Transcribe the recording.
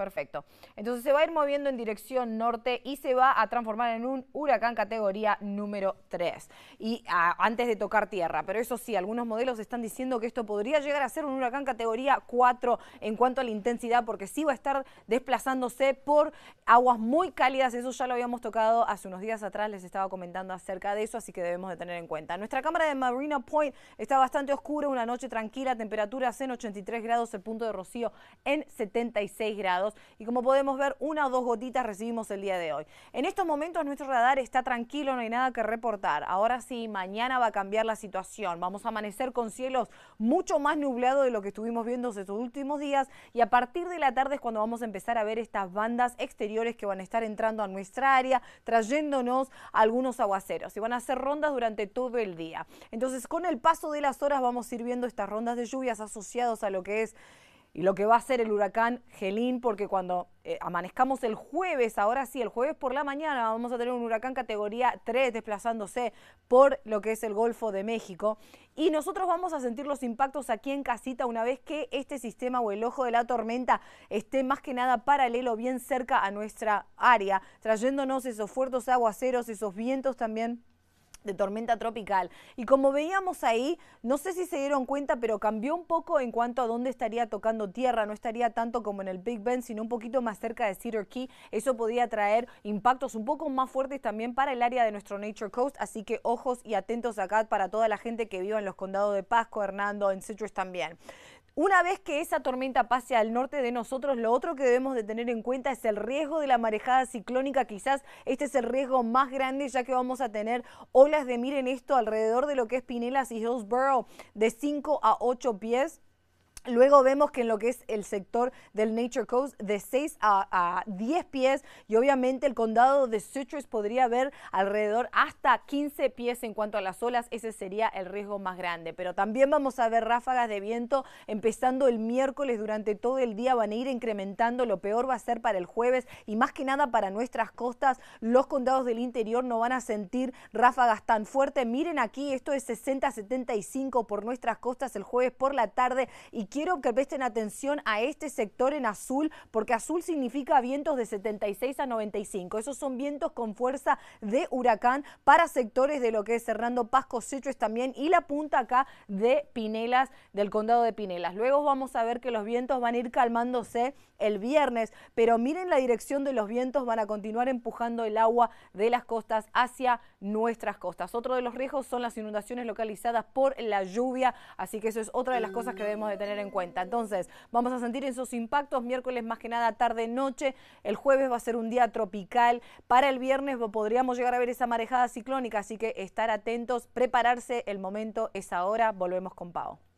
Perfecto. Entonces se va a ir moviendo en dirección norte y se va a transformar en un huracán categoría número 3. Y ah, antes de tocar tierra, pero eso sí, algunos modelos están diciendo que esto podría llegar a ser un huracán categoría 4 en cuanto a la intensidad, porque sí va a estar desplazándose por aguas muy cálidas. Eso ya lo habíamos tocado hace unos días atrás, les estaba comentando acerca de eso, así que debemos de tener en cuenta. Nuestra cámara de Marina Point está bastante oscura, una noche tranquila, temperaturas en 83 grados, el punto de rocío en 76 grados y como podemos ver una o dos gotitas recibimos el día de hoy. En estos momentos nuestro radar está tranquilo, no hay nada que reportar. Ahora sí, mañana va a cambiar la situación. Vamos a amanecer con cielos mucho más nublados de lo que estuvimos viendo estos últimos días y a partir de la tarde es cuando vamos a empezar a ver estas bandas exteriores que van a estar entrando a nuestra área, trayéndonos algunos aguaceros y van a hacer rondas durante todo el día. Entonces con el paso de las horas vamos a ir viendo estas rondas de lluvias asociadas a lo que es y lo que va a ser el huracán Gelín, porque cuando eh, amanezcamos el jueves, ahora sí, el jueves por la mañana vamos a tener un huracán categoría 3 desplazándose por lo que es el Golfo de México. Y nosotros vamos a sentir los impactos aquí en casita una vez que este sistema o el ojo de la tormenta esté más que nada paralelo, bien cerca a nuestra área, trayéndonos esos fuertes aguaceros, esos vientos también de tormenta tropical. Y como veíamos ahí, no sé si se dieron cuenta, pero cambió un poco en cuanto a dónde estaría tocando tierra. No estaría tanto como en el Big Bend, sino un poquito más cerca de Cedar Key. Eso podía traer impactos un poco más fuertes también para el área de nuestro Nature Coast. Así que ojos y atentos acá para toda la gente que viva en los condados de Pasco, Hernando, en Citrus también. Una vez que esa tormenta pase al norte de nosotros, lo otro que debemos de tener en cuenta es el riesgo de la marejada ciclónica. Quizás este es el riesgo más grande ya que vamos a tener olas de, miren esto, alrededor de lo que es Pinellas y Hillsborough de 5 a 8 pies Luego vemos que en lo que es el sector del Nature Coast de 6 a, 10 pies y obviamente el condado de Citrus podría ver alrededor hasta 15 pies en cuanto a las olas, ese sería el riesgo más grande. Pero también vamos a ver ráfagas de viento empezando el miércoles durante todo el día, van a ir incrementando, lo peor va a ser para el jueves y más que nada para nuestras costas, los condados del interior no van a sentir ráfagas tan fuertes. Miren aquí, esto es 60-75 por nuestras costas el jueves por la tarde y quiero que presten atención a este sector en azul, porque azul significa vientos de 76 a 95. Esos son vientos con fuerza de huracán para sectores de lo que es Hernando Pasco, Citrus también y la punta acá de Pinelas, del condado de Pinelas. Luego vamos a ver que los vientos van a ir calmándose el viernes, pero miren la dirección de los vientos, van a continuar empujando el agua de las costas hacia nuestras costas. Otro de los riesgos son las inundaciones localizadas por la lluvia, así que eso es otra de las cosas que debemos de tener en cuenta. Entonces, vamos a sentir esos impactos miércoles más que nada tarde-noche, el jueves va a ser un día tropical, para el viernes podríamos llegar a ver esa marejada ciclónica, así que estar atentos, prepararse, el momento es ahora, volvemos con Pau.